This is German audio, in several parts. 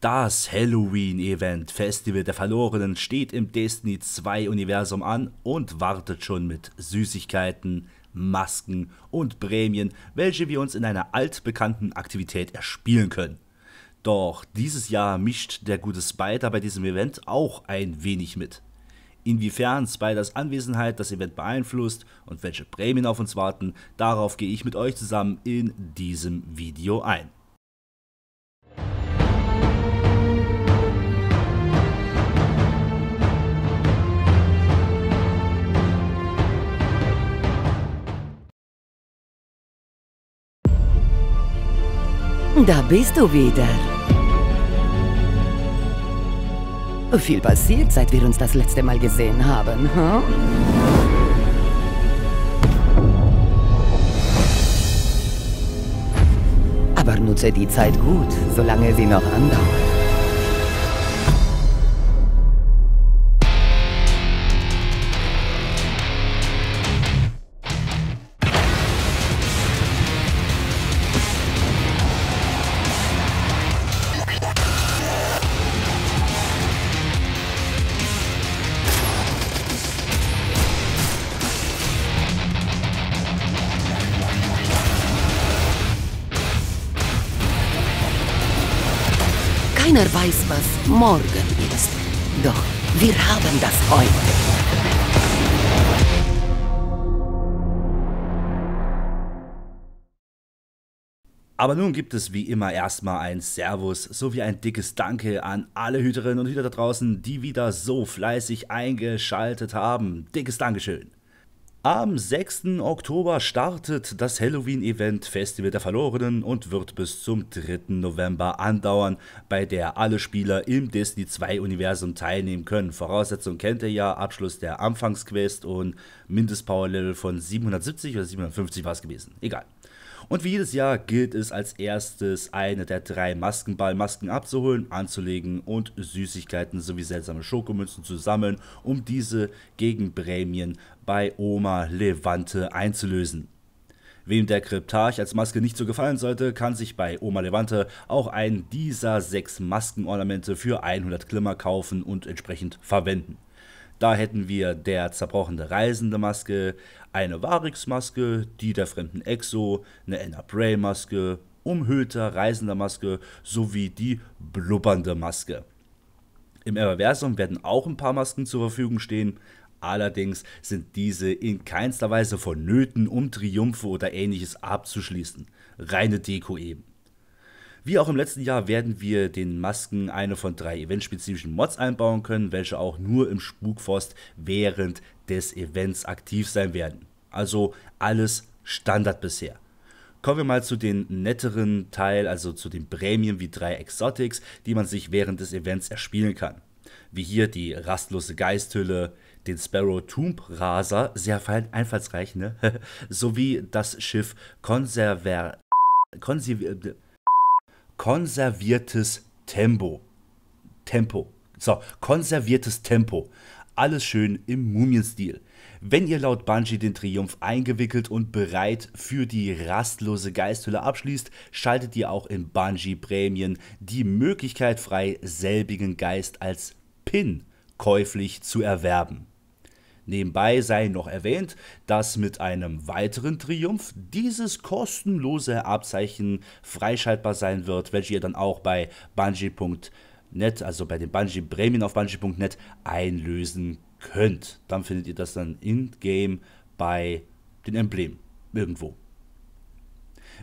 Das Halloween-Event Festival der Verlorenen steht im Destiny 2-Universum an und wartet schon mit Süßigkeiten, Masken und Prämien, welche wir uns in einer altbekannten Aktivität erspielen können. Doch dieses Jahr mischt der gute Spider bei diesem Event auch ein wenig mit. Inwiefern Spiders Anwesenheit das Event beeinflusst und welche Prämien auf uns warten, darauf gehe ich mit euch zusammen in diesem Video ein. Da bist du wieder. Viel passiert, seit wir uns das letzte Mal gesehen haben, hm? Aber nutze die Zeit gut, solange sie noch andauert. Keiner weiß, was morgen ist. Doch wir haben das heute. Aber nun gibt es wie immer erstmal ein Servus sowie ein dickes Danke an alle Hüterinnen und Hüter da draußen, die wieder so fleißig eingeschaltet haben. Dickes Dankeschön. Am 6. Oktober startet das Halloween-Event Festival der Verlorenen und wird bis zum 3. November andauern, bei der alle Spieler im Disney 2-Universum teilnehmen können. Voraussetzung kennt ihr ja, Abschluss der Anfangsquest und Mindestpower-Level von 770 oder 750 war es gewesen. Egal. Und wie jedes Jahr gilt es als erstes, eine der drei Maskenballmasken abzuholen, anzulegen und Süßigkeiten sowie seltsame Schokomünzen zu sammeln, um diese gegen Prämien bei Oma Levante einzulösen. Wem der Kryptarch als Maske nicht so gefallen sollte, kann sich bei Oma Levante auch einen dieser sechs Maskenornamente für 100 Glimmer kaufen und entsprechend verwenden. Da hätten wir der zerbrochene Reisende Maske, eine Varix-Maske, die der fremden Exo, eine Anna Bray-Maske, umhüllter Reisender Maske sowie die blubbernde Maske. Im Everversum werden auch ein paar Masken zur Verfügung stehen, allerdings sind diese in keinster Weise vonnöten, um Triumphe oder ähnliches abzuschließen. Reine Deko eben. Wie auch im letzten Jahr werden wir den Masken eine von drei eventspezifischen Mods einbauen können, welche auch nur im Spukforst während des Events aktiv sein werden. Also alles Standard bisher. Kommen wir mal zu den netteren Teil, also zu den Prämien wie drei Exotics, die man sich während des Events erspielen kann. Wie hier die rastlose Geisthülle, den Sparrow Tomb Raser, sehr fein, einfallsreich, ne? sowie das Schiff Conserver. Konserver konserviertes Tempo. Tempo. So, konserviertes Tempo. Alles schön im Mumienstil. Wenn ihr laut Bungie den Triumph eingewickelt und bereit für die rastlose Geisthülle abschließt, schaltet ihr auch in Bungie Prämien die Möglichkeit frei, selbigen Geist als Pin käuflich zu erwerben. Nebenbei sei noch erwähnt, dass mit einem weiteren Triumph dieses kostenlose Abzeichen freischaltbar sein wird, welches ihr dann auch bei Bungee.net, also bei den Bungee Bremien auf Bungee.net einlösen könnt. Dann findet ihr das dann in-game bei den Emblemen irgendwo.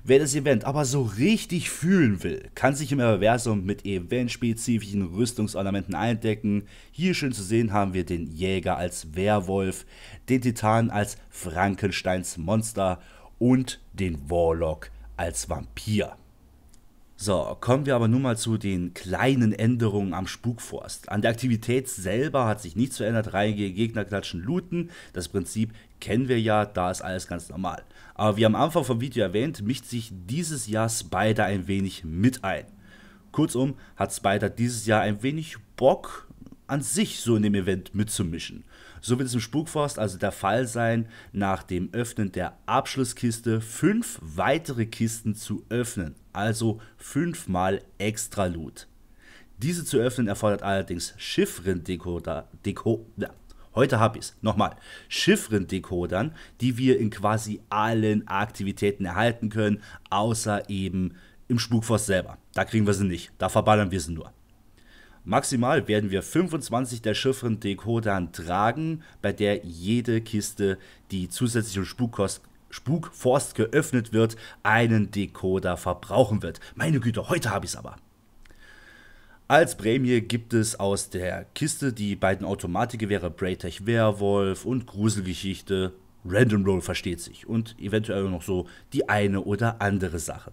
Wer das Event aber so richtig fühlen will, kann sich im Universum mit eventspezifischen Rüstungsornamenten eindecken. Hier schön zu sehen haben wir den Jäger als Werwolf, den Titan als Frankensteins Monster und den Warlock als Vampir. So, kommen wir aber nun mal zu den kleinen Änderungen am Spukforst. An der Aktivität selber hat sich nichts verändert. Reingehen, Gegner klatschen, looten. Das Prinzip kennen wir ja, da ist alles ganz normal. Aber wie am Anfang vom Video erwähnt, mischt sich dieses Jahr Spider ein wenig mit ein. Kurzum, hat Spider dieses Jahr ein wenig Bock, an sich so in dem Event mitzumischen. So wird es im Spukforst also der Fall sein, nach dem Öffnen der Abschlusskiste fünf weitere Kisten zu öffnen also fünfmal extra Loot. Diese zu öffnen erfordert allerdings Chiffrendecoder. Deko, ja, heute hab ich's. Nochmal. Chiffrendecodern, die wir in quasi allen Aktivitäten erhalten können, außer eben im Spukforst selber. Da kriegen wir sie nicht. Da verballern wir sie nur. Maximal werden wir 25 der Chiffren Dekodern tragen, bei der jede Kiste, die zusätzlich im Spukkost Spukforst geöffnet wird, einen Decoder verbrauchen wird. Meine Güte, heute habe ich es aber. Als Prämie gibt es aus der Kiste die beiden Automatikgewehre Braytech Werwolf und Gruselgeschichte Random Roll versteht sich und eventuell noch so die eine oder andere Sache.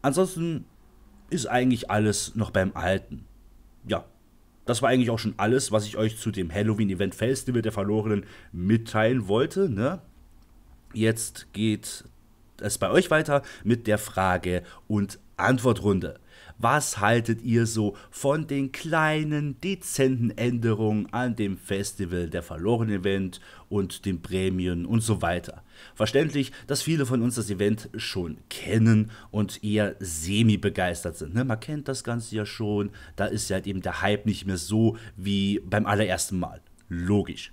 Ansonsten ist eigentlich alles noch beim Alten. Ja, das war eigentlich auch schon alles, was ich euch zu dem Halloween-Event Festival der Verlorenen mitteilen wollte. Ne? Jetzt geht es bei euch weiter mit der Frage- und Antwortrunde. Was haltet ihr so von den kleinen, dezenten Änderungen an dem Festival der verlorenen Event und den Prämien und so weiter? Verständlich, dass viele von uns das Event schon kennen und eher semi-begeistert sind. Ne? Man kennt das Ganze ja schon, da ist ja halt eben der Hype nicht mehr so wie beim allerersten Mal. Logisch.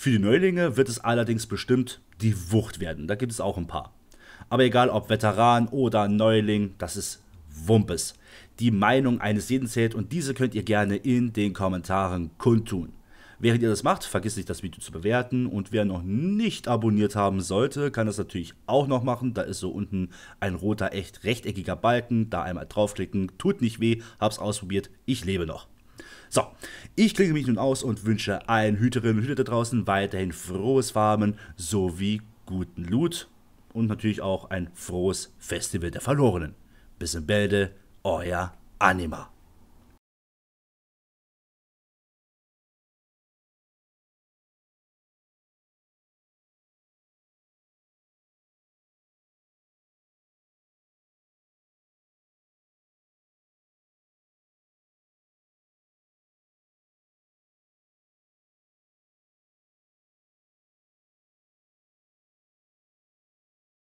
Für die Neulinge wird es allerdings bestimmt die Wucht werden. Da gibt es auch ein paar. Aber egal ob Veteran oder Neuling, das ist Wumpes. Die Meinung eines jeden zählt und diese könnt ihr gerne in den Kommentaren kundtun. Während ihr das macht, vergiss nicht das Video zu bewerten und wer noch nicht abonniert haben sollte, kann das natürlich auch noch machen. Da ist so unten ein roter, echt rechteckiger Balken, da einmal draufklicken, tut nicht weh, hab's ausprobiert, ich lebe noch. So, ich klinge mich nun aus und wünsche allen Hüterinnen und Hütern da draußen weiterhin frohes Farmen sowie guten Loot und natürlich auch ein frohes Festival der Verlorenen. Bis in Bälde, euer Anima.